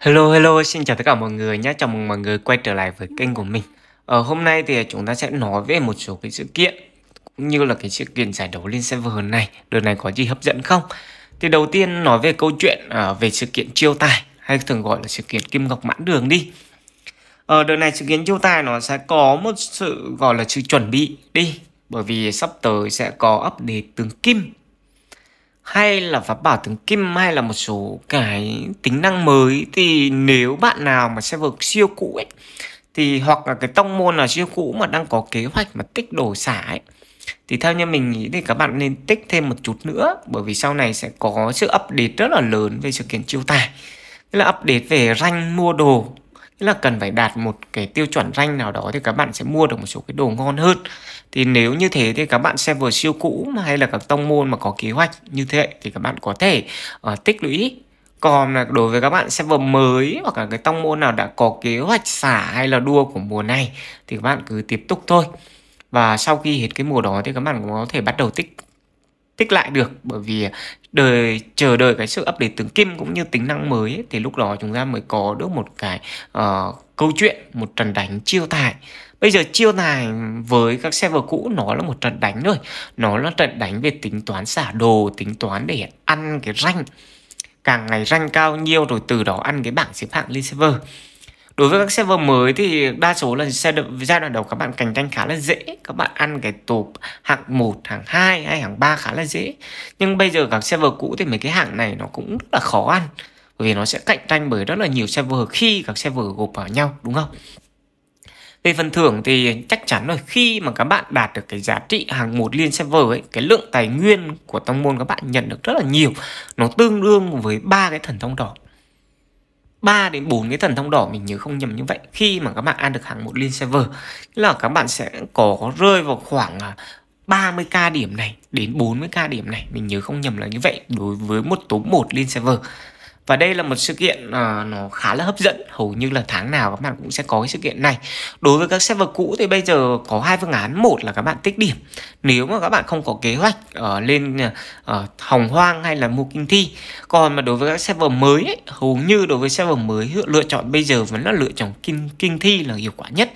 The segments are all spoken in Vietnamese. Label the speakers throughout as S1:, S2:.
S1: Hello hello, xin chào tất cả mọi người nhé. Chào mừng mọi người quay trở lại với kênh của mình. Ở ờ, hôm nay thì chúng ta sẽ nói về một số cái sự kiện cũng như là cái sự kiện giải đấu lên server này, đợt này có gì hấp dẫn không? Thì đầu tiên nói về câu chuyện uh, về sự kiện chiêu tài hay thường gọi là sự kiện kim ngọc mãn đường đi. Ở ờ, đợt này sự kiện chiêu tài nó sẽ có một sự gọi là sự chuẩn bị đi bởi vì sắp tới sẽ có update tướng kim hay là pháp bảo tướng kim hay là một số cái tính năng mới thì nếu bạn nào mà server siêu cũ ấy thì hoặc là cái tông môn là siêu cũ mà đang có kế hoạch mà tích đồ xả ấy thì theo như mình nghĩ thì các bạn nên tích thêm một chút nữa bởi vì sau này sẽ có sự update rất là lớn về sự kiện chiêu tài tức là update về ranh mua đồ tức là cần phải đạt một cái tiêu chuẩn ranh nào đó thì các bạn sẽ mua được một số cái đồ ngon hơn thì nếu như thế thì các bạn server siêu cũ mà hay là các tông môn mà có kế hoạch như thế thì các bạn có thể uh, tích lũy còn là đối với các bạn server mới hoặc là cái tông môn nào đã có kế hoạch xả hay là đua của mùa này thì các bạn cứ tiếp tục thôi và sau khi hết cái mùa đó thì các bạn cũng có thể bắt đầu tích tích lại được bởi vì đời chờ đợi cái sự update tướng kim cũng như tính năng mới ấy, thì lúc đó chúng ta mới có được một cái uh, câu chuyện một trận đánh chiêu tài Bây giờ chiêu này với các server cũ nó là một trận đánh rồi. Nó là trận đánh về tính toán xả đồ, tính toán để ăn cái rank. Càng ngày rank cao nhiều rồi từ đó ăn cái bảng xếp hạng lên server. Đối với các server mới thì đa số là giai đoạn đầu các bạn cạnh tranh khá là dễ Các bạn ăn cái tốp hạng 1, hạng 2 hay hạng 3 khá là dễ Nhưng bây giờ các server cũ thì mấy cái hạng này nó cũng rất là khó ăn Bởi vì nó sẽ cạnh tranh bởi rất là nhiều server khi các server gộp vào nhau đúng không? Về phần thưởng thì chắc chắn là khi mà các bạn đạt được cái giá trị hàng một liên server ấy, cái lượng tài nguyên của tông môn các bạn nhận được rất là nhiều. Nó tương đương với ba cái thần thông đỏ. 3 đến 4 cái thần thông đỏ mình nhớ không nhầm như vậy khi mà các bạn ăn được hàng một liên server là các bạn sẽ có rơi vào khoảng 30k à, điểm này đến 40k điểm này mình nhớ không nhầm là như vậy đối với một tốp 1 liên server và đây là một sự kiện uh, nó khá là hấp dẫn hầu như là tháng nào các bạn cũng sẽ có cái sự kiện này đối với các server cũ thì bây giờ có hai phương án một là các bạn tích điểm nếu mà các bạn không có kế hoạch uh, lên uh, ờ, hồng hoang hay là mua kinh thi còn mà đối với các server mới ấy, hầu như đối với server mới lựa chọn bây giờ vẫn là lựa chọn kinh kinh thi là hiệu quả nhất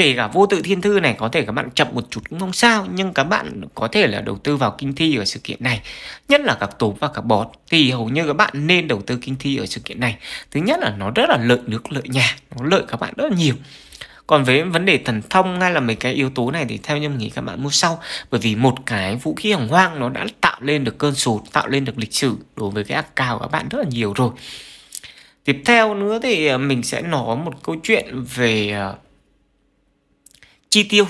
S1: kể cả vô tự thiên thư này có thể các bạn chậm một chút cũng không sao nhưng các bạn có thể là đầu tư vào kinh thi ở sự kiện này nhất là các tố và các bọt thì hầu như các bạn nên đầu tư kinh thi ở sự kiện này thứ nhất là nó rất là lợi nước lợi nhà nó lợi các bạn rất là nhiều còn với vấn đề thần thông hay là mấy cái yếu tố này thì theo như mình nghĩ các bạn mua sau bởi vì một cái vũ khí hồng hoang nó đã tạo lên được cơn sụt tạo lên được lịch sử đối với cái account của các bạn rất là nhiều rồi tiếp theo nữa thì ờ, mình sẽ nói một câu chuyện về ờ, chi tiêu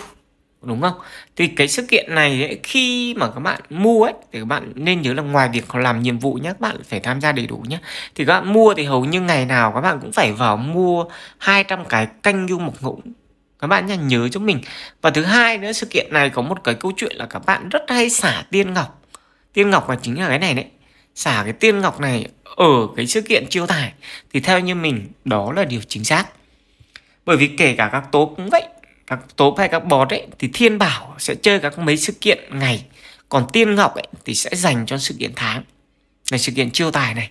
S1: đúng không thì cái sự kiện này ấy, khi mà các bạn mua ấy thì các bạn nên nhớ là ngoài việc làm nhiệm vụ nhé các bạn phải tham gia đầy đủ nhé thì các bạn mua thì hầu như ngày nào các bạn cũng phải vào mua 200 cái canh du mục ngỗng các bạn nhá nhớ cho mình và thứ hai nữa sự kiện này có một cái câu chuyện là các bạn rất hay xả tiên ngọc tiên ngọc là chính là cái này đấy xả cái tiên ngọc này ở cái sự kiện chiêu tài thì theo như mình đó là điều chính xác bởi vì kể cả các tố cũng vậy các tốp hay các bọt ấy thì thiên bảo sẽ chơi các mấy sự kiện ngày còn tiên ngọc ấy thì sẽ dành cho sự kiện tháng này sự kiện chiêu tài này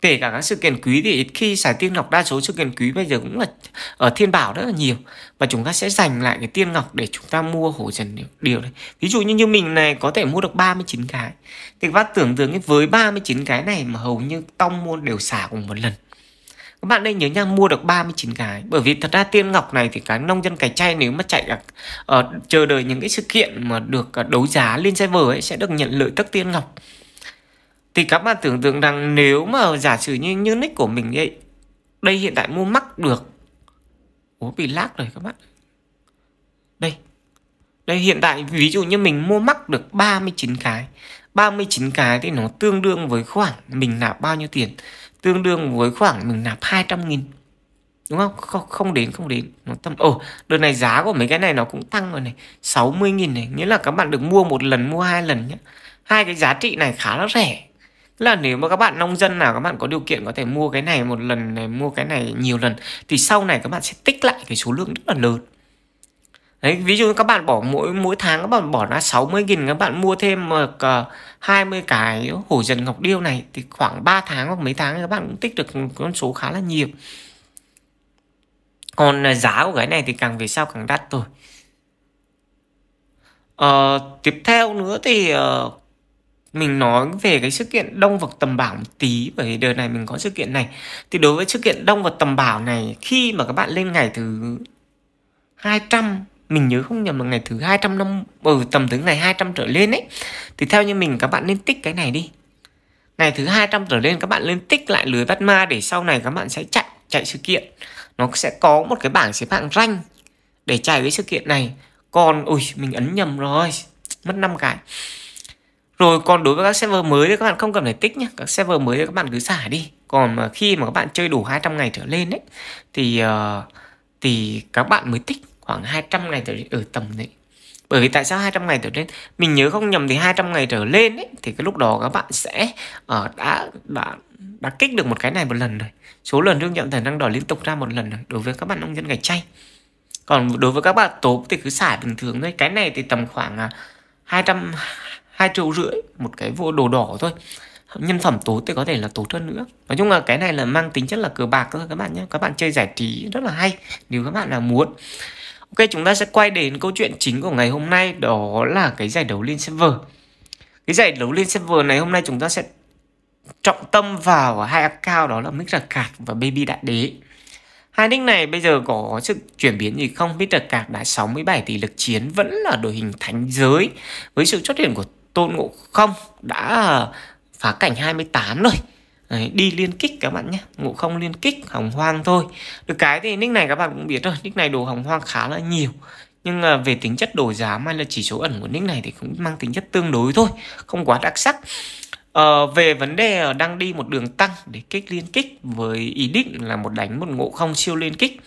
S1: kể cả các sự kiện quý thì khi giải tiên ngọc đa số sự kiện quý bây giờ cũng là ở thiên bảo rất là nhiều và chúng ta sẽ dành lại cái tiên ngọc để chúng ta mua hổ dần điều này ví dụ như như mình này có thể mua được 39 cái thì các bác tưởng tượng với 39 cái này mà hầu như tông mua đều xả cùng một lần các bạn nên nhớ nha mua được 39 cái bởi vì thật ra tiên ngọc này thì cái nông dân cái chay nếu mà chạy cả, à, uh, ờ, chờ đợi những cái sự kiện mà được uh, đấu giá lên server ấy sẽ được nhận lợi tức tiên ngọc thì các bạn tưởng tượng rằng nếu mà giả sử như như nick của mình ấy đây hiện tại mua mắc được ủa bị lag rồi các bạn đây đây hiện tại ví dụ như mình mua mắc được 39 cái 39 cái thì nó tương đương với khoảng mình nạp bao nhiêu tiền tương đương với khoảng mình nạp 200 nghìn đúng không không, không đến không đến nó tâm ồ đợt này giá của mấy cái này nó cũng tăng rồi này 60 nghìn này nghĩa là các bạn được mua một lần mua hai lần nhé hai cái giá trị này khá là rẻ là nếu mà các bạn nông dân nào các bạn có điều kiện có thể mua cái này một lần này mua cái này nhiều lần thì sau này các bạn sẽ tích lại cái số lượng rất là lớn Đấy, ví dụ các bạn bỏ mỗi mỗi tháng các bạn bỏ ra 60 nghìn các bạn mua thêm một uh, ờ, 20 cái hổ dần ngọc điêu này thì khoảng 3 tháng hoặc mấy tháng các bạn cũng tích được con số khá là nhiều. Còn uh, giá của cái này thì càng về sau càng đắt thôi. Uh, ờ, tiếp theo nữa thì uh, mình nói về cái sự kiện đông vật tầm bảo một tí bởi vì đợt này mình có sự kiện này thì đối với sự kiện đông vật tầm bảo này khi mà các bạn lên ngày thứ 200 mình nhớ không nhầm là ngày thứ 200 năm ở ừ, tầm thứ ngày 200 trở lên ấy thì theo như mình các bạn nên tích cái này đi ngày thứ 200 trở lên các bạn nên tích lại lưới bắt ma để sau này các bạn sẽ chạy chạy sự kiện nó sẽ có một cái bảng xếp hạng rank để chạy cái sự kiện này còn ui mình ấn nhầm rồi mất năm cái rồi còn đối với các server mới thì các bạn không cần phải tích nhé các server mới thì các bạn cứ xả đi còn mà khi mà các bạn chơi đủ 200 ngày trở lên đấy thì uh, thì các bạn mới tích khoảng 200 ngày trở ở ừ, tầm đấy bởi vì tại sao 200 ngày trở lên mình nhớ không nhầm thì 200 ngày trở lên ấy, thì cái lúc đó các bạn sẽ ở ờ, uh, đã đã đã kích được một cái này một lần rồi số lần đương nhận thần đang đòi liên tục ra một lần rồi đối với các bạn nông dân gạch chay còn đối với các bạn tốp thì cứ xả bình thường thôi cái này thì tầm khoảng uh, à, 200 hai triệu rưỡi một cái vô đồ đỏ thôi nhân phẩm tốt thì có thể là tốt hơn nữa nói chung là cái này là mang tính chất là cờ bạc thôi các bạn nhé các bạn chơi giải trí rất là hay nếu các bạn là muốn Ok chúng ta sẽ quay đến câu chuyện chính của ngày hôm nay đó là cái giải đấu liên server Cái giải đấu liên server này hôm nay chúng ta sẽ trọng tâm vào hai account đó là Mr. Cạc và Baby Đại Đế Hai nick này bây giờ có sự chuyển biến gì không? Mr. Cạc đã 67 tỷ lực chiến vẫn là đội hình thánh giới với sự xuất hiện của Tôn Ngộ Không đã phá cảnh 28 rồi Đấy, đi liên kích các bạn nhé ngộ không liên kích hồng hoang thôi được cái thì nick này các bạn cũng biết rồi nick này đồ hồng hoang khá là nhiều nhưng về tính chất đổi giá hay là chỉ số ẩn của nick này thì cũng mang tính chất tương đối thôi không quá đặc sắc à, về vấn đề đang đi một đường tăng để kích liên kích với ý định là một đánh một ngộ không siêu liên kích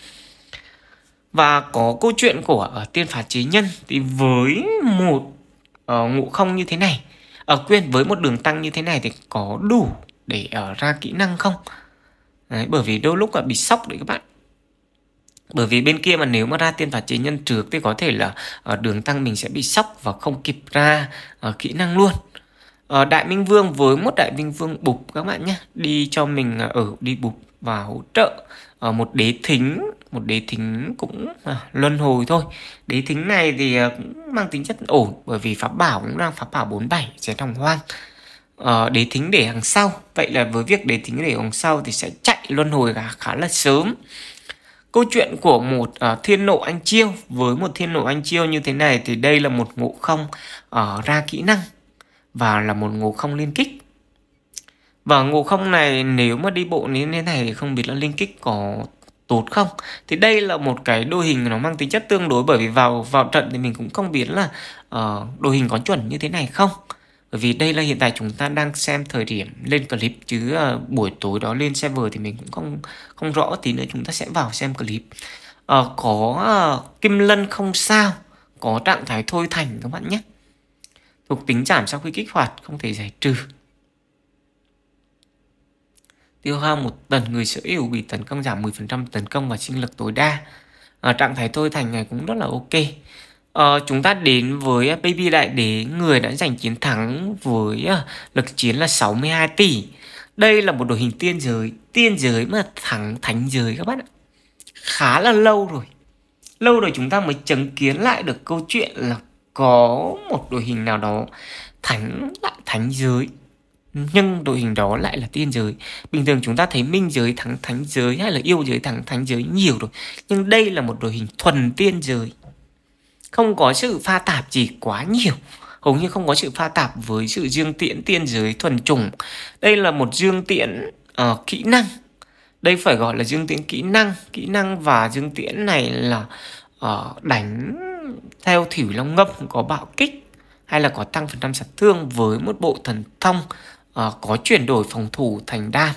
S1: và có câu chuyện của tiên phạt chế nhân thì với một uh, ngộ không như thế này ở ờ, uh, quên với một đường tăng như thế này thì có đủ để ở ờ, ra kỹ năng không Đấy, bởi vì đôi lúc là bị sốc đấy các bạn bởi vì bên kia mà nếu mà ra tiên phạt chế nhân trượt thì có thể là ở ờ, đường tăng mình sẽ bị sốc và không kịp ra uh, kỹ năng luôn uh, đại minh vương với một đại minh vương bục các bạn nhé đi cho mình ở đi bục và hỗ trợ ở một đế thính một đế thính cũng à, luân hồi thôi đế thính này thì à, cũng mang tính chất ổn bởi vì pháp bảo cũng đang pháp bảo 47 chén Đồng hoang uh, đế thính để hàng sau vậy là với việc đế thính để hàng sau thì sẽ chạy luân hồi cả khá là sớm câu chuyện của một uh, thiên nộ anh chiêu với một thiên nộ anh chiêu như thế này thì đây là một ngộ không uh, ra kỹ năng và là một ngộ không liên kích và ngộ không này nếu mà đi bộ như thế này thì không biết là liên kích có tốt không thì đây là một cái đội hình nó mang tính chất tương đối bởi vì vào vào trận thì mình cũng không biết là uh, đội hình có chuẩn như thế này không bởi vì đây là hiện tại chúng ta đang xem thời điểm lên clip chứ ờ, buổi tối đó lên server thì mình cũng không không rõ tí nữa chúng ta sẽ vào xem clip à, có uh, kim lân không sao có trạng thái thôi thành các bạn nhé thuộc tính giảm sau khi kích hoạt không thể giải trừ tiêu hao một tần người sở hữu bị tấn công giảm 10% tấn công và sinh lực tối đa à, trạng thái thôi thành này cũng rất là ok Ờ, chúng ta đến với à, Baby Đại Đế, người đã giành chiến thắng với à, lực chiến là 62 tỷ. Đây là một đội hình tiên giới, tiên giới mà thắng thánh giới các bạn ạ. Khá là lâu rồi. Lâu rồi chúng ta mới chứng kiến lại được câu chuyện là có một đội hình nào đó thắng lại thánh giới nhưng đội hình đó lại là tiên giới bình thường chúng ta thấy minh giới thắng thánh giới hay là yêu giới thắng thánh giới nhiều rồi nhưng đây là một đội hình thuần tiên giới không có sự pha tạp gì quá nhiều hầu như không có sự pha tạp với sự dương tiễn tiên giới thuần chủng đây là một dương tiễn uh, kỹ năng đây phải gọi là dương tiễn kỹ năng kỹ năng và dương tiễn này là uh, đánh theo thủy long ngâm có bạo kích hay là có tăng phần trăm sát thương với một bộ thần thông uh, có chuyển đổi phòng thủ thành đam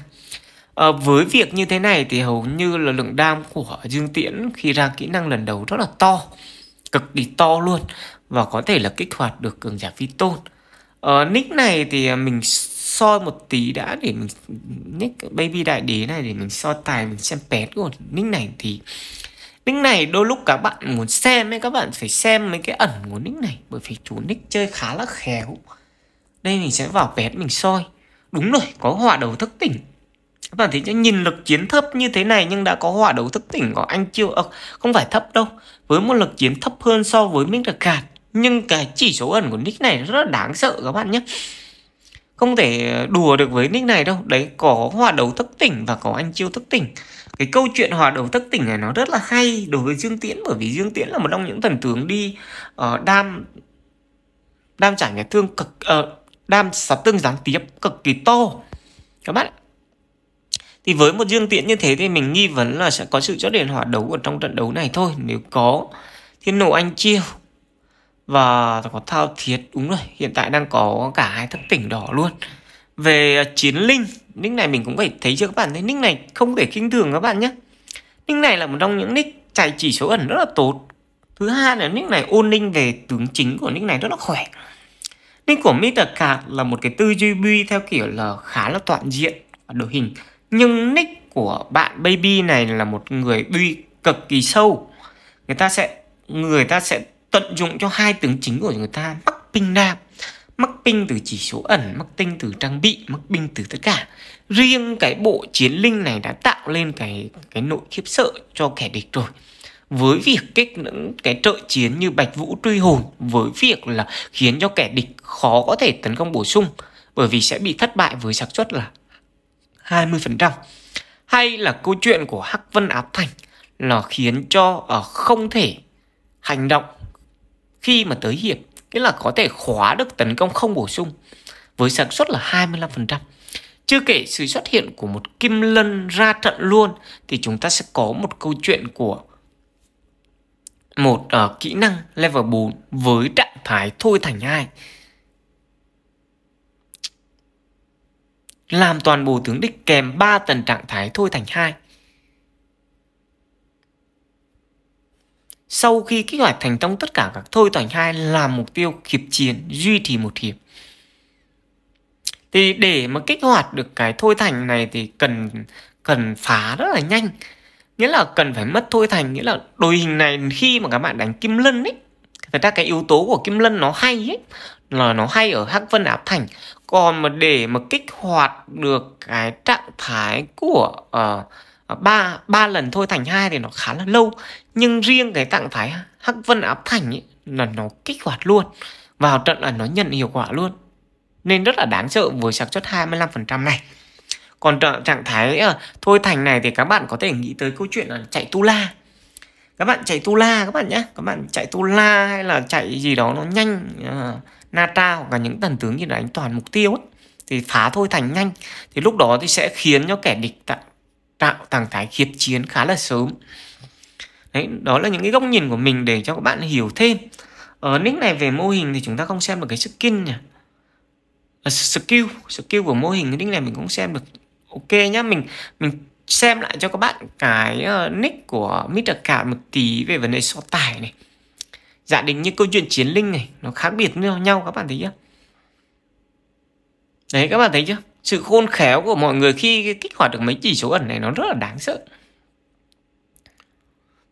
S1: À, với việc như thế này thì hầu như là lượng đam của Dương Tiễn khi ra kỹ năng lần đầu rất là to cực kỳ to luôn và có thể là kích hoạt được cường giả phi tôn ờ, nick này thì mình soi một tí đã để mình nick baby đại đế này để mình so tài mình xem pet luôn nick này thì nick này đôi lúc các bạn muốn xem ấy các bạn phải xem mấy cái ẩn của nick này bởi vì chủ nick chơi khá là khéo đây mình sẽ vào pet mình soi đúng rồi có họa đầu thức tỉnh các bạn thấy chứ nhìn lực chiến thấp như thế này nhưng đã có hỏa đấu thức tỉnh của anh chiêu ực ờ, không phải thấp đâu với một lực chiến thấp hơn so với miếng đặc cạt nhưng cái chỉ số ẩn của nick này rất là đáng sợ các bạn nhé không thể đùa được với nick này đâu đấy có hỏa đấu thức tỉnh và có anh chiêu thức tỉnh cái câu chuyện hòa đấu thức tỉnh này nó rất là hay đối với dương tiễn bởi vì dương tiễn là một trong những thần tướng đi uh, đam đam trả nhà thương cực uh, đam sát tương gián tiếp cực kỳ to các bạn thì với một dương tiện như thế thì mình nghi vấn là sẽ có sự chốt đèn hỏa đấu ở trong trận đấu này thôi. Nếu có thiên nổ anh chiêu và có thao thiết đúng rồi hiện tại đang có cả hai thất tỉnh đỏ luôn về chiến linh nick này mình cũng phải thấy cho các bạn thấy nick này không thể khinh thường các bạn nhé nick này là một trong những nick chạy chỉ số ẩn rất là tốt thứ hai là nick này ôn ninh về tướng chính của nick này rất là khỏe nick của Mr. Card là một cái tư duy bi theo kiểu là khá là toàn diện đội hình nhưng nick của bạn baby này là một người uy cực kỳ sâu người ta sẽ người ta sẽ tận dụng cho hai tướng chính của người ta mắc pin nam mắc pin từ chỉ số ẩn mắc tinh từ trang bị mắc pin từ tất cả riêng cái bộ chiến linh này đã tạo lên cái cái nội khiếp sợ cho kẻ địch rồi với việc kích những cái trợ chiến như bạch vũ truy hồn với việc là khiến cho kẻ địch khó có thể tấn công bổ sung bởi vì sẽ bị thất bại với xác suất là 20%. Hay là câu chuyện của Hắc Vân Áp Thành là khiến cho ở ờ, không thể hành động khi mà tới hiệp. Nghĩa là có thể khóa được tấn công không bổ sung với xác suất là 25%. Chưa kể sự xuất hiện của một Kim Lân ra trận luôn thì chúng ta sẽ có một câu chuyện của một uh, kỹ năng level 4 với trạng thái thôi thành hai làm toàn bộ tướng địch kèm 3 tần trạng thái thôi thành hai. Sau khi kích hoạt thành công tất cả các thôi thành hai làm mục tiêu hiệp chiến duy trì một hiệp. Thì để mà kích hoạt được cái thôi thành này thì cần cần phá rất là nhanh. Nghĩa là cần phải mất thôi thành, nghĩa là đội hình này khi mà các bạn đánh kim lân ấy, thật ra cái yếu tố của kim lân nó hay ấy là nó hay ở Hắc Vân Áp Thành còn mà để mà kích hoạt được cái trạng thái của uh, ba ba lần thôi thành hai thì nó khá là lâu nhưng riêng cái trạng thái Hắc Vân Áp Thành ấy, là nó kích hoạt luôn vào trận là nó nhận hiệu quả luôn nên rất là đáng sợ với xác suất 25% này còn trạng thái ấy, ờ, thôi thành này thì các bạn có thể nghĩ tới câu chuyện là chạy tu các bạn chạy tu la các bạn nhé các bạn chạy tu la hay là chạy gì đó nó nhanh uh, nata hoặc là những tần tướng như là đánh toàn mục tiêu ấy, thì phá thôi thành nhanh thì lúc đó thì sẽ khiến cho kẻ địch tạo tạo tàng thái khiếp chiến khá là sớm Đấy, đó là những cái góc nhìn của mình để cho các bạn hiểu thêm ở nick này về mô hình thì chúng ta không xem được cái skin nhỉ à, skill skill của mô hình nick này mình cũng xem được ok nhá mình mình xem lại cho các bạn cái ờ, nick của Mr. Cả một tí về vấn đề so tài này dạ định như câu chuyện chiến linh này nó khác biệt nhau nhau các bạn thấy chưa đấy các bạn thấy chưa sự khôn khéo của mọi người khi kích hoạt được mấy chỉ số ẩn này nó rất là đáng sợ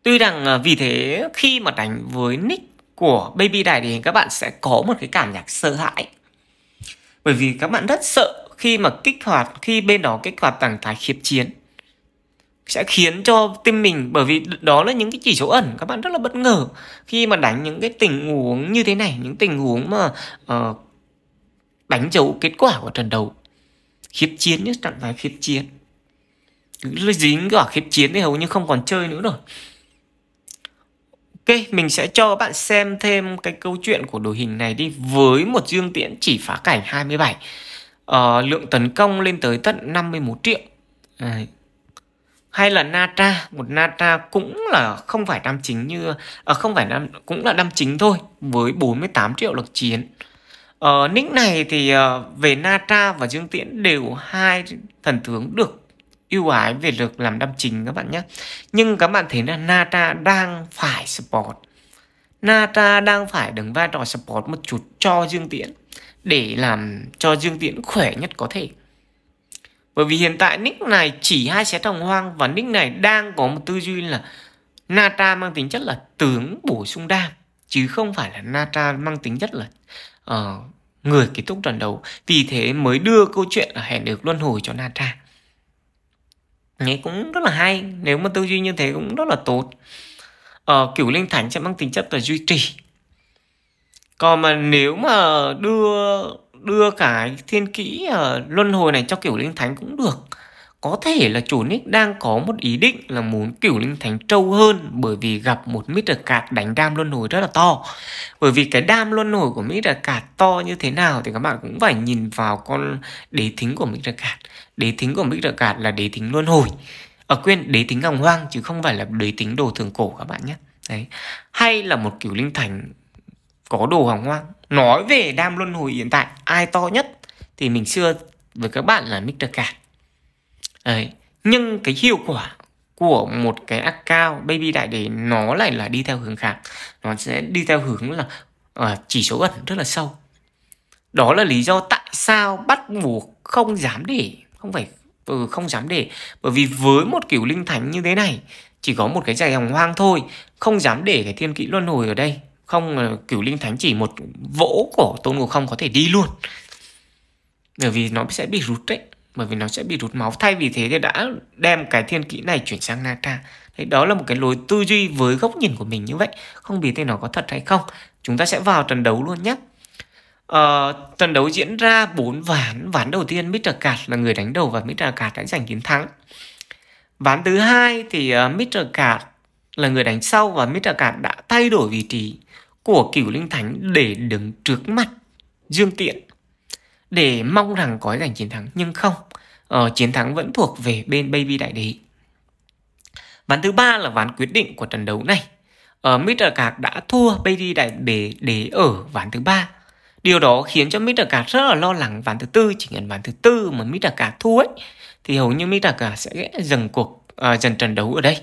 S1: tuy rằng à, vì thế khi mà đánh với nick của baby này thì các bạn sẽ có một cái cảm giác sợ hãi bởi vì các bạn rất sợ khi mà kích hoạt khi bên đó kích hoạt trạng thái khiếp chiến sẽ khiến cho tim mình bởi vì đó là những cái chỉ số ẩn các bạn rất là bất ngờ khi mà đánh những cái tình huống như thế này những tình huống mà uh, đánh dấu kết quả của trận đấu khiếp chiến nhất trạng thái khiếp chiến cứ dính cả khiếp chiến thì hầu như không còn chơi nữa rồi Ok, mình sẽ cho các bạn xem thêm cái câu chuyện của đội hình này đi với một dương tiễn chỉ phá cảnh 27 uh, ờ, lượng tấn công lên tới tận 51 triệu Đấy hay là Natra một Natra cũng là không phải đam chính như à, không phải đam cũng là đam chính thôi với 48 triệu lực chiến ờ, nick này thì uh, về Natra và Dương Tiễn đều hai thần tướng được ưu ái về lực làm đam chính các bạn nhé nhưng các bạn thấy là Natra đang phải support Natra đang phải đứng vai trò support một chút cho Dương Tiễn để làm cho Dương Tiễn khỏe nhất có thể bởi vì hiện tại nick này chỉ hai xét thồng hoang và nick này đang có một tư duy là Nata mang tính chất là tướng bổ sung đam chứ không phải là Nata mang tính chất là uh, người kết thúc trận đấu. Vì thế mới đưa câu chuyện là hẹn được luân hồi cho Nata. Nghe cũng rất là hay, nếu mà tư duy như thế cũng rất là tốt. Ờ, uh, kiểu linh thánh sẽ mang tính chất là duy trì còn mà nếu mà đưa đưa cả thiên kỹ ở ờ, uh, luân hồi này cho kiểu linh thánh cũng được có thể là chủ nick đang có một ý định là muốn kiểu linh thánh trâu hơn bởi vì gặp một mít cạt đánh đam luân hồi rất là to bởi vì cái đam luân hồi của mít cạt to như thế nào thì các bạn cũng phải nhìn vào con đế thính của mít cạt đế thính của mít cạt là đế thính luân hồi ở ờ, quên đế thính ngòng hoang chứ không phải là đế thính đồ thường cổ các bạn nhé đấy hay là một kiểu linh thánh có đồ hoàng hoang nói về đam luân hồi hiện tại ai to nhất thì mình xưa với các bạn là Mr. Cat Đấy. nhưng cái hiệu quả của một cái account baby đại đề nó lại là đi theo hướng khác nó sẽ đi theo hướng là à, chỉ số ẩn rất là sâu đó là lý do tại sao bắt buộc không dám để không phải ừ, không dám để bởi vì với một kiểu linh thánh như thế này chỉ có một cái hồng hoang thôi không dám để cái thiên kỵ luân hồi ở đây không cửu linh thánh chỉ một vỗ của tôn ngộ không có thể đi luôn bởi vì nó sẽ bị rút đấy bởi vì nó sẽ bị rút máu thay vì thế thì đã đem cái thiên kỹ này chuyển sang na tra Đấy, đó là một cái lối tư duy với góc nhìn của mình như vậy không biết thì nó có thật hay không chúng ta sẽ vào trận đấu luôn nhé ờ, trận đấu diễn ra bốn ván ván đầu tiên Mr. Card là người đánh đầu và Mr. Card đã giành chiến thắng ván thứ hai thì uh, ờ, Mr. Card là người đánh sau và Mr. Card đã thay đổi vị trí của cửu linh thánh để đứng trước mặt dương tiện để mong rằng có giành chiến thắng nhưng không ờ, chiến thắng vẫn thuộc về bên baby đại đế ván thứ ba là ván quyết định của trận đấu này ờ, Mr. Cạc đã thua baby đại đế, để ở ván thứ ba điều đó khiến cho Mr. Cạc rất là lo lắng ván thứ tư chỉ cần ván thứ tư mà Mr. Cạc thua ấy thì hầu như Mr. Cạc sẽ dừng cuộc à, dần trận đấu ở đây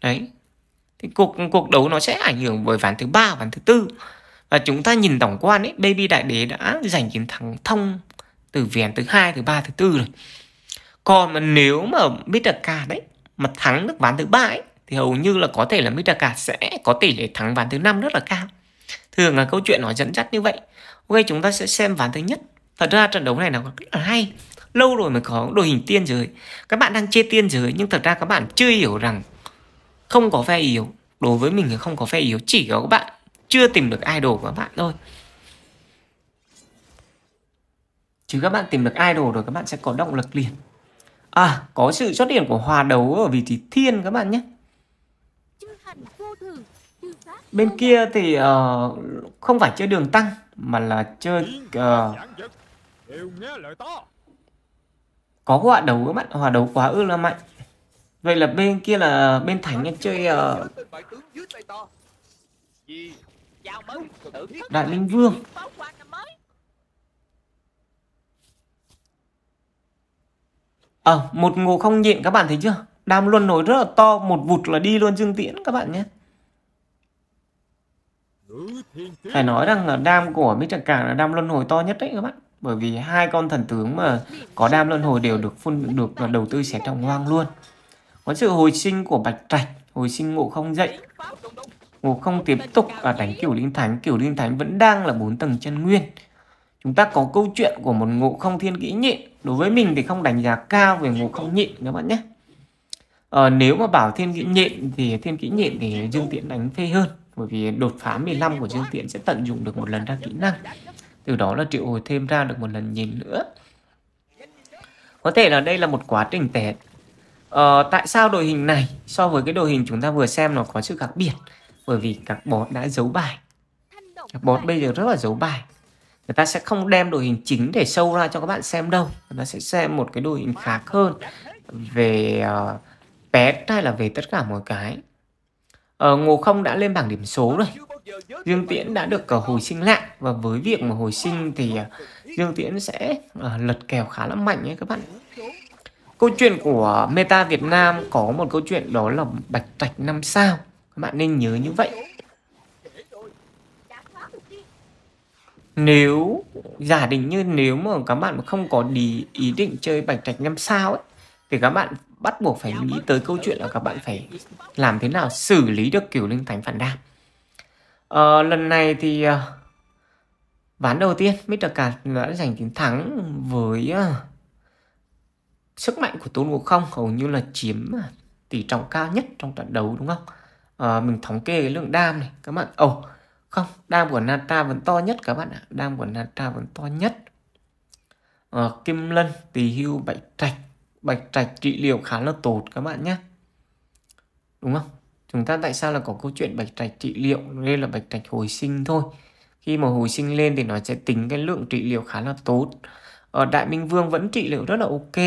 S1: đấy thì cuộc cuộc đấu nó sẽ ảnh hưởng bởi ván thứ ba ván thứ tư và chúng ta nhìn tổng quan ấy baby đại đế đã giành chiến thắng thông từ ván thứ hai thứ ba thứ tư rồi còn mà nếu mà Mr. đấy mà thắng được ván thứ ba ấy thì hầu như là có thể là Mr. sẽ có tỷ lệ thắng ván thứ năm rất là cao thường là câu chuyện nó dẫn dắt như vậy ok chúng ta sẽ xem ván thứ nhất thật ra trận đấu này nó rất là hay lâu rồi mới có đội hình tiên giới các bạn đang chê tiên giới nhưng thật ra các bạn chưa hiểu rằng không có phe yếu đối với mình thì không có phe yếu chỉ có các bạn chưa tìm được idol của các bạn thôi chứ các bạn tìm được idol rồi các bạn sẽ có động lực liền à có sự xuất hiện của hòa đấu ở vị trí thiên các bạn nhé bên kia thì uh, không phải chơi đường tăng mà là chơi uh, có hòa đấu các bạn hòa đấu quá ư là mạnh Vậy là bên kia là bên Thánh đang chơi uh... Đại Minh Vương Ờ, à, một ngô không nhịn các bạn thấy chưa? Đam luôn nổi rất là to, một vụt là đi luôn Dương Tiễn các bạn nhé. Phải nói rằng là đam của Mít Trạc Càng là đam luân hồi to nhất đấy các bạn. Bởi vì hai con thần tướng mà có đam luân hồi đều được phun được đầu tư xẻ trong hoang luôn có sự hồi sinh của bạch trạch hồi sinh ngộ không dậy ngộ không tiếp tục ở đánh kiểu linh thánh kiểu linh thánh vẫn đang là bốn tầng chân nguyên chúng ta có câu chuyện của một ngộ không thiên kỹ nhịn đối với mình thì không đánh giá cao về ngộ không nhịn các bạn nhé ờ, nếu mà bảo thiên kỹ nhịn thì thiên kỹ nhịn thì dương tiện đánh phê hơn bởi vì đột phá 15 của dương tiện sẽ tận dụng được một lần ra kỹ năng từ đó là triệu hồi thêm ra được một lần nhìn nữa có thể là đây là một quá trình tẻ Ờ, tại sao đội hình này so với cái đội hình chúng ta vừa xem nó có sự khác biệt? Bởi vì các bot đã giấu bài. Các bot bây giờ rất là giấu bài. Người ta sẽ không đem đội hình chính để sâu ra cho các bạn xem đâu. Người ta sẽ xem một cái đội hình khác hơn về uh, pet hay là về tất cả mọi cái. Ờ, Ngô không đã lên bảng điểm số rồi. Dương Tiễn đã được uh, hồi sinh lại và với việc mà hồi sinh thì uh, Dương Tiễn sẽ uh, lật kèo khá là mạnh ấy các bạn. Câu chuyện của Meta Việt Nam có một câu chuyện đó là Bạch Trạch năm sao. Các bạn nên nhớ như vậy. Nếu giả định như nếu mà các bạn không có đi ý định chơi Bạch Trạch năm sao ấy thì các bạn bắt buộc phải nghĩ tới câu chuyện là các bạn phải làm thế nào xử lý được kiểu linh thánh phản đam. À, ờ, lần này thì ờ, ván đầu tiên Mr. Card đã giành chiến thắng với ờ, sức mạnh của Tôn Ngộ Không hầu như là chiếm à, tỷ trọng cao nhất trong trận đấu đúng không? À, mình thống kê cái lượng đam này các bạn. Ồ, oh, không, đam của Nata vẫn to nhất các bạn ạ. Đam của Nata vẫn to nhất. À, Kim Lân, Tỳ Hưu, Bạch Trạch. Bạch Trạch trị liệu khá là tốt các bạn nhé. Đúng không? Chúng ta tại sao là có câu chuyện Bạch Trạch trị liệu Đây là Bạch Trạch hồi sinh thôi. Khi mà hồi sinh lên thì nó sẽ tính cái lượng trị liệu khá là tốt. Ở ờ, Đại Minh Vương vẫn trị liệu rất là ok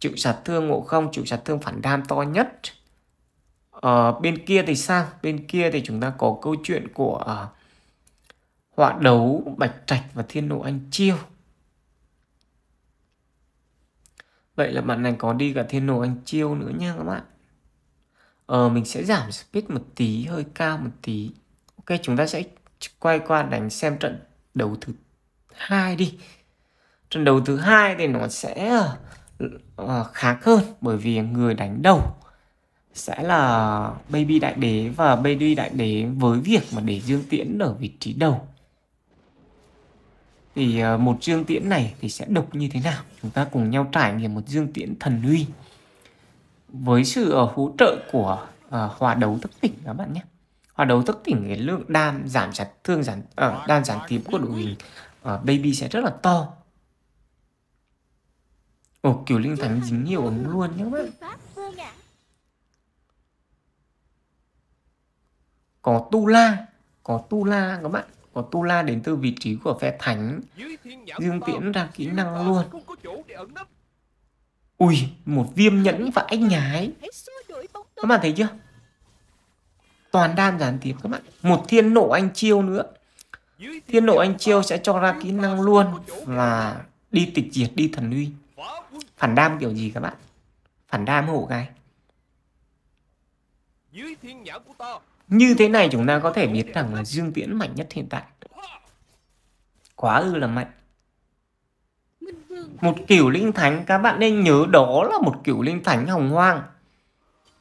S1: chịu sát thương ngộ không chịu sát thương phản đam to nhất ở ờ, bên kia thì sao bên kia thì chúng ta có câu chuyện của ờ, họa đấu bạch trạch và thiên nộ anh chiêu vậy là bạn này có đi cả thiên nộ anh chiêu nữa nha các bạn ờ mình sẽ giảm speed một tí hơi cao một tí ok chúng ta sẽ quay qua đánh xem trận đấu thứ hai đi trận đấu thứ hai thì nó sẽ ờ, Ờ, khác hơn bởi vì người đánh đầu sẽ là baby đại đế và baby đại đế với việc mà để dương tiễn ở vị trí đầu thì ờ, một dương tiễn này thì sẽ độc như thế nào chúng ta cùng nhau trải nghiệm một dương tiễn thần uy với sự ờ, hỗ trợ của uh, hòa đấu thức tỉnh các bạn nhé hòa đấu thức tỉnh cái lượng đam giảm chặt thương giảm ở uh, đam giảm kiếm của đội hình uh, baby sẽ rất là to Ồ, kiểu Linh Thánh dính nhiều ống luôn nhá các bạn. Có Tu La, có Tu La các bạn. Có Tu La đến từ vị trí của phe Thánh. Dương Tiễn ra kỹ năng luôn. Ui, một viêm nhẫn và anh nhái. Các bạn thấy chưa? Toàn đan gián tiếp các bạn. Một thiên nộ anh chiêu nữa. Thiên nộ anh chiêu sẽ cho ra kỹ năng luôn và đi tịch diệt, đi thần uy. Phản đam kiểu gì các bạn Phản đam hổ gai Như thế này chúng ta có thể biết rằng là Dương Tiễn mạnh nhất hiện tại Quá ư là mạnh Một kiểu linh thánh Các bạn nên nhớ đó là một kiểu linh thánh hồng hoang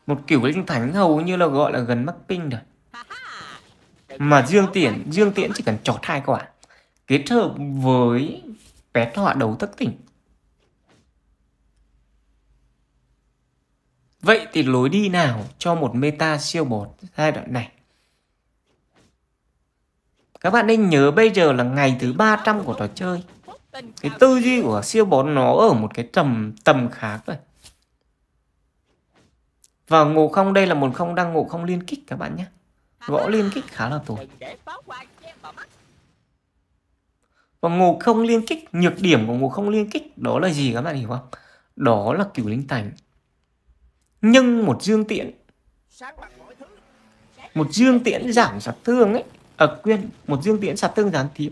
S1: Một kiểu linh thánh hầu như là gọi là gần mắc pin rồi Mà Dương Tiễn Dương Tiễn chỉ cần chọt hai quả Kết hợp với vé họa đấu thất tỉnh Vậy thì lối đi nào cho một meta siêu bột giai đoạn này? Các bạn nên nhớ bây giờ là ngày thứ 300 của trò chơi. Cái tư duy của siêu bột nó ở một cái tầm tầm khác rồi. Và ngộ không đây là một không đang ngộ không liên kích các bạn nhé. Gõ liên kích khá là tốt. Và ngộ không liên kích, nhược điểm của ngộ không liên kích đó là gì các bạn hiểu không? Đó là cửu linh thành nhưng một dương tiễn một dương tiễn giảm sát thương ấy ở à, quyên một dương tiễn sát thương gián tiếp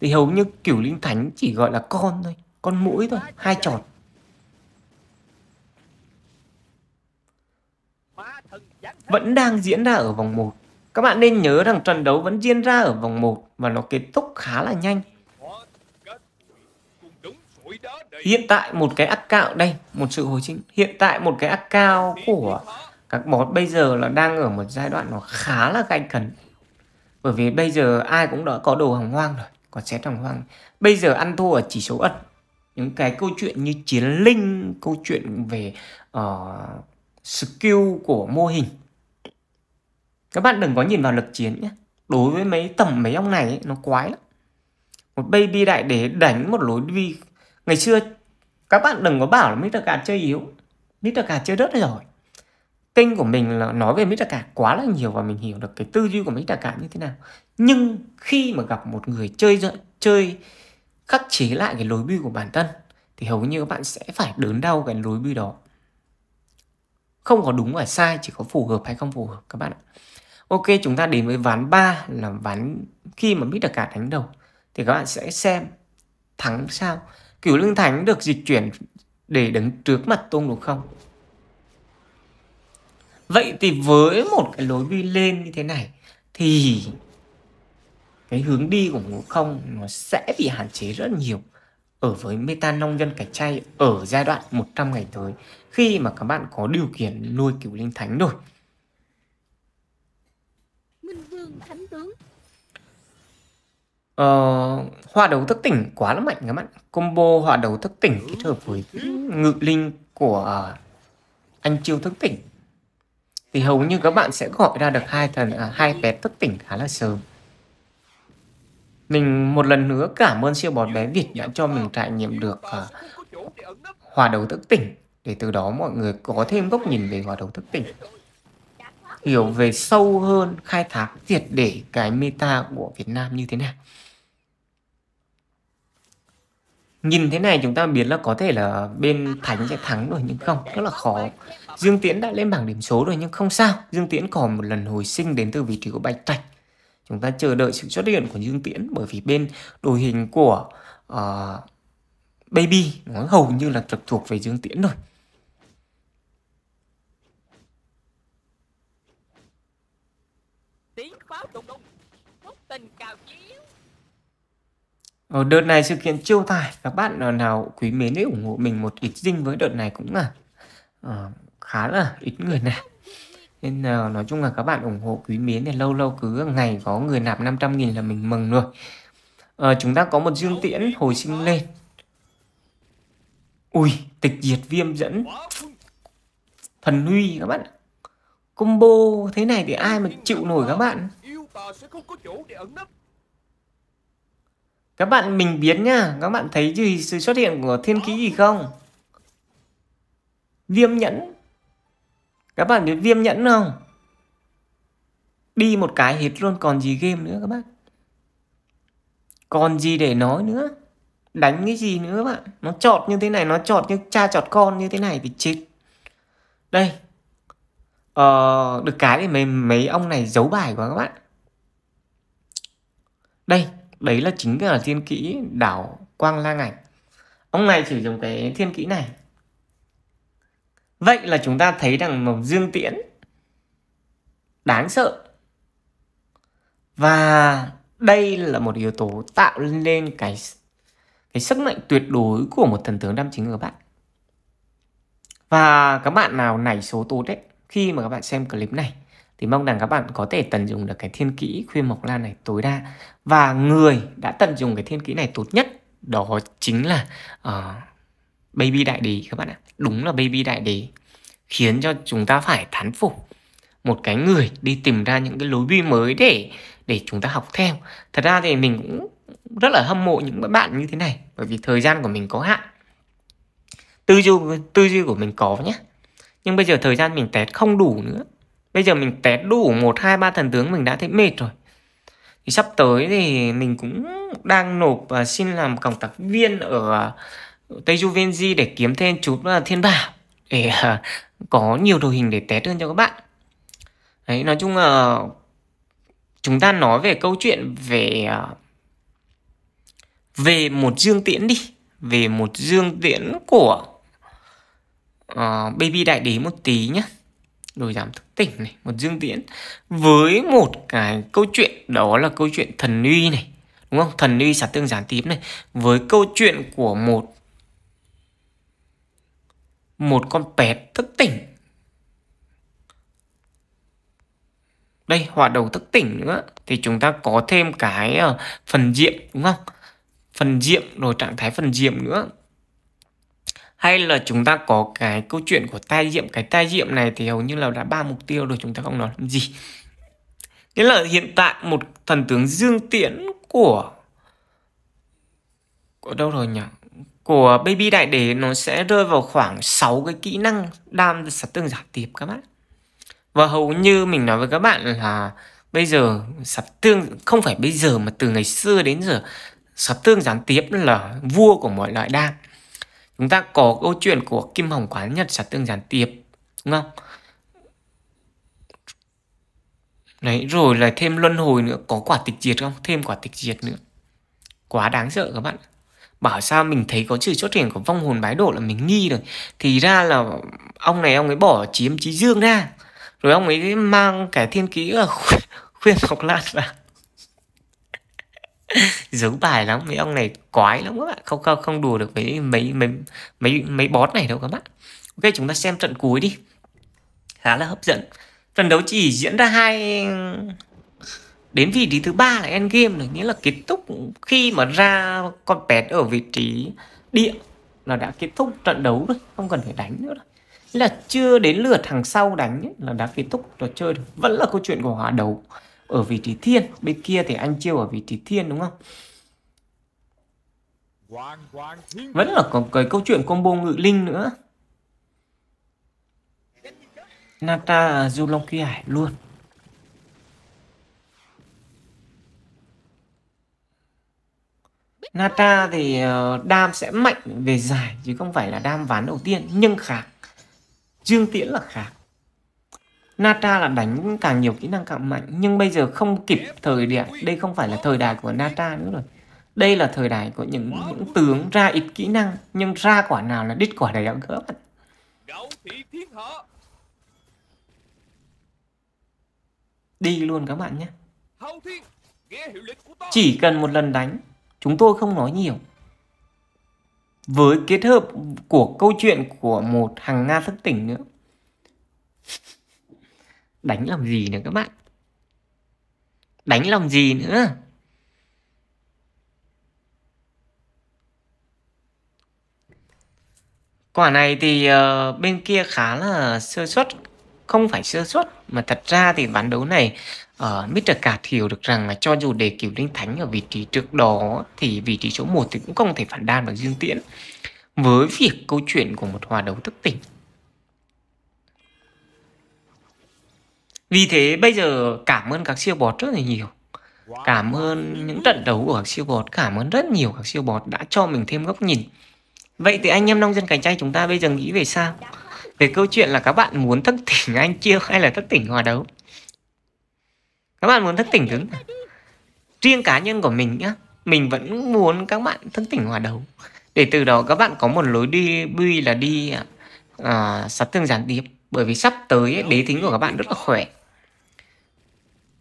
S1: thì hầu như kiểu linh thánh chỉ gọi là con thôi con mũi thôi hai tròn vẫn đang diễn ra ở vòng 1 các bạn nên nhớ rằng trận đấu vẫn diễn ra ở vòng 1 và nó kết thúc khá là nhanh hiện tại một cái account đây một sự hồi sinh hiện tại một cái account của các bot bây giờ là đang ở một giai đoạn nó khá là gay cấn bởi vì bây giờ ai cũng đã có đồ hàng hoang rồi có xét hàng hoang bây giờ ăn thua ở chỉ số ẩn những cái câu chuyện như chiến linh câu chuyện về uh, skill của mô hình các bạn đừng có nhìn vào lực chiến nhé đối với mấy tầm mấy ông này ấy, nó quái lắm một baby đại để đánh một lối đi ngày xưa các bạn đừng có bảo là Mr. Card chơi yếu Mr. Card chơi rất rồi kênh của mình là nói về Mr. Card quá là nhiều và mình hiểu được cái tư duy của Mr. Card như thế nào nhưng khi mà gặp một người chơi chơi khắc chế lại cái lối build của bản thân thì hầu như các bạn sẽ phải đớn đau cái lối build đó không có đúng và sai chỉ có phù hợp hay không phù hợp các bạn ạ ok chúng ta đến với ván 3 là ván khi mà Mr. Card đánh đầu thì các bạn sẽ xem thắng sao Cửu Lương Thánh được dịch chuyển để đứng trước mặt Tôn Ngộ Không. Vậy thì với một cái lối đi lên như thế này thì cái hướng đi của Ngộ Không nó sẽ bị hạn chế rất nhiều ở với meta nông dân cải chay ở giai đoạn 100 ngày tới khi mà các bạn có điều kiện nuôi cửu linh thánh rồi. Minh Vương Thánh Tướng uh, ờ, hoa đấu thức tỉnh quá là mạnh các bạn combo hoa đấu thức tỉnh kết hợp với ngự linh của à, anh chiêu thức tỉnh thì hầu như các bạn sẽ gọi ra được hai thần à, hai bé thức tỉnh khá là sớm mình một lần nữa cảm ơn siêu bọt bé Việt đã cho mình trải nghiệm được à, hòa đấu thức tỉnh để từ đó mọi người có thêm góc nhìn về hòa đấu thức tỉnh hiểu về sâu hơn khai thác triệt để cái meta của Việt Nam như thế nào nhìn thế này chúng ta biết là có thể là bên Thánh sẽ thắng rồi nhưng không, rất là khó. Dương Tiễn đã lên bảng điểm số rồi nhưng không sao, Dương Tiễn còn một lần hồi sinh đến từ vị trí của Bạch Trạch. Chúng ta chờ đợi sự xuất hiện của Dương Tiễn bởi vì bên đội hình của uh, Baby nó hầu như là trực thuộc về Dương Tiễn rồi. Tiếng pháo đùng đùng, tình cao chiếu. Ở ờ, đợt này sự kiện chiêu tài các bạn nào quý mến để ủng hộ mình một ít dinh với đợt này cũng là uh, khá là ít người này nên uh, nói chung là các bạn ủng hộ quý mến thì lâu lâu cứ ngày có người nạp 500.000 là mình mừng rồi uh, chúng ta có một dương tiễn hồi sinh lên ui tịch diệt viêm dẫn thần huy các bạn combo thế này thì ai mà chịu nổi các bạn các bạn mình biến nha các bạn thấy gì sự xuất hiện của thiên ký gì không viêm nhẫn các bạn biết viêm nhẫn không đi một cái hết luôn còn gì game nữa các bác còn gì để nói nữa đánh cái gì nữa các bạn nó chọt như thế này nó chọt như cha chọt con như thế này thì chết đây ờ, được cái thì mấy mấy ông này giấu bài quá các bạn đây đấy là chính là thiên kỹ đảo quang lang ảnh ông này chỉ dùng cái thiên kỹ này vậy là chúng ta thấy rằng mộc dương tiễn đáng sợ và đây là một yếu tố tạo lên cái cái sức mạnh tuyệt đối của một thần tướng đam chính ở bạn và các bạn nào nảy số tốt đấy khi mà các bạn xem clip này thì mong rằng các bạn có thể tận dụng được cái thiên kỹ khuyên mộc lan này tối đa và người đã tận dụng cái thiên kỹ này tốt nhất đó chính là uh, baby đại đế các bạn ạ đúng là baby đại đế khiến cho chúng ta phải thán phục một cái người đi tìm ra những cái lối đi mới để để chúng ta học theo thật ra thì mình cũng rất là hâm mộ những bạn như thế này bởi vì thời gian của mình có hạn tư duy tư duy của mình có nhé nhưng bây giờ thời gian mình tẹt không đủ nữa Bây giờ mình test đủ 1, 2, 3 thần tướng mình đã thấy mệt rồi thì sắp tới thì mình cũng đang nộp và xin làm cộng tác viên ở à, Tây Juvenji để kiếm thêm chút à, thiên bảo để à, có nhiều đồ hình để test hơn cho các bạn. Đấy, nói chung là chúng ta nói về câu chuyện về về một dương tiễn đi, về một dương tiễn của uh, baby đại đế một tí nhé rồi giảm thức tỉnh này một dương tiễn với một cái câu chuyện đó là câu chuyện thần uy này đúng không thần uy sạt tương giản tím này với câu chuyện của một một con pẹt thức tỉnh đây hoạt đầu thức tỉnh nữa thì chúng ta có thêm cái ờ, phần diệm đúng không phần diệm rồi trạng thái phần diệm nữa hay là chúng ta có cái câu chuyện của tai diệm cái tai diệm này thì hầu như là đã ba mục tiêu rồi chúng ta không nói làm gì nghĩa là hiện tại một thần tướng dương tiễn của của đâu rồi nhỉ của baby đại đế nó sẽ rơi vào khoảng 6 cái kỹ năng đam sát tương giả tiệp các bạn và hầu như mình nói với các bạn là bây giờ sập tương không phải bây giờ mà từ ngày xưa đến giờ sập tương gián tiếp là vua của mọi loại đam chúng ta có câu chuyện của kim hồng quán nhật sát tương gián tiếp đúng không đấy rồi là thêm luân hồi nữa có quả tịch diệt không thêm quả tịch diệt nữa quá đáng sợ các bạn bảo sao mình thấy có sự xuất hiện của vong hồn bái độ là mình nghi rồi thì ra là ông này ông ấy bỏ chiếm trí dương ra rồi ông ấy mang cả thiên ký khuyên, khuyên ngọc lan vào giấu bài lắm mấy ông này quái lắm các bạn không không không đùa được mấy mấy mấy mấy mấy bón này đâu các bạn ok chúng ta xem trận cuối đi khá là hấp dẫn trận đấu chỉ diễn ra hai đến vị trí thứ ba là end game này nghĩa là kết thúc khi mà ra con pet ở vị trí địa là đã kết thúc trận đấu rồi không cần phải đánh nữa rồi là chưa đến lượt thằng sau đánh ấy, là đã kết thúc trò chơi vẫn là câu chuyện của hòa đấu ở vị trí thiên bên kia thì anh chiêu ở vị trí thiên đúng không vẫn là còn cái câu chuyện combo ngự linh nữa Nata du long kia hải luôn Nata thì ờ, đam sẽ mạnh về giải chứ không phải là đam ván đầu tiên nhưng khác Dương Tiễn là khác Nata là đánh càng nhiều kỹ năng càng mạnh nhưng bây giờ không kịp thời điểm. đây không phải là thời đại của Nata nữa rồi đây là thời đại của những những tướng ra ít kỹ năng nhưng ra quả nào là đít quả đầy ạ các bạn đi luôn các bạn nhé chỉ cần một lần đánh chúng tôi không nói nhiều với kết hợp của câu chuyện của một hàng nga thức tỉnh nữa Đánh làm gì nữa các bạn Đánh làm gì nữa Quả này thì uh, bên kia khá là sơ suất Không phải sơ suất Mà thật ra thì ván đấu này uh, Mr. Cart hiểu được rằng là cho dù để kiểu linh Thánh ở vị trí trước đó Thì vị trí số 1 thì cũng không thể phản đan bằng Dương Tiễn Với việc câu chuyện của một hòa đấu thức tỉnh Vì thế bây giờ cảm ơn các siêu bọt rất là nhiều Cảm ơn những trận đấu của các siêu bọt Cảm ơn rất nhiều các siêu bọt đã cho mình thêm góc nhìn Vậy thì anh em nông dân cạnh tranh chúng ta bây giờ nghĩ về sao? Về câu chuyện là các bạn muốn thức tỉnh anh chưa hay là thức tỉnh hòa đấu? Các bạn muốn thức tỉnh đứng Riêng cá nhân của mình nhá Mình vẫn muốn các bạn thức tỉnh hòa đấu Để từ đó các bạn có một lối đi bi là đi à, sát tương gián điệp Bởi vì sắp tới đế tính của các bạn rất là khỏe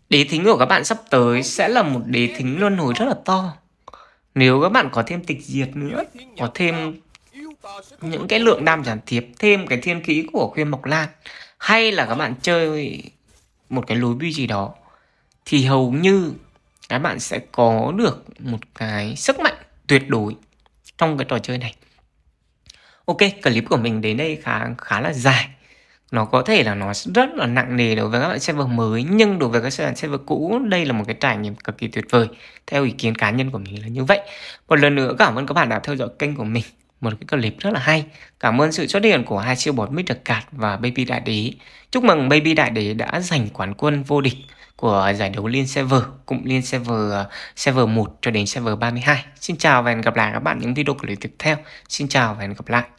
S1: Đế thính của các bạn sắp tới sẽ là một đế thính luân hồi rất là to. Nếu các bạn có thêm tịch diệt nữa, có thêm những cái lượng đam giản thiệp, thêm cái thiên khí của khuyên mộc lan, hay là các bạn chơi một cái lối bi gì đó, thì hầu như các bạn sẽ có được một cái sức mạnh tuyệt đối trong cái trò chơi này. Ok, clip của mình đến đây khá khá là dài nó có thể là nó rất là nặng nề đối với các loại server mới nhưng đối với các server cũ đây là một cái trải nghiệm cực kỳ tuyệt vời theo ý kiến cá nhân của mình là như vậy một lần nữa cảm ơn các bạn đã theo dõi kênh của mình một cái clip rất là hay cảm ơn sự xuất hiện của hai siêu bột Mr. Cạt và Baby Đại Đế chúc mừng Baby Đại Đế đã giành quán quân vô địch của giải đấu Liên Server cũng Liên Server uh, Server 1 cho đến Server 32 xin chào và hẹn gặp lại các bạn những video clip tiếp theo xin chào và hẹn gặp lại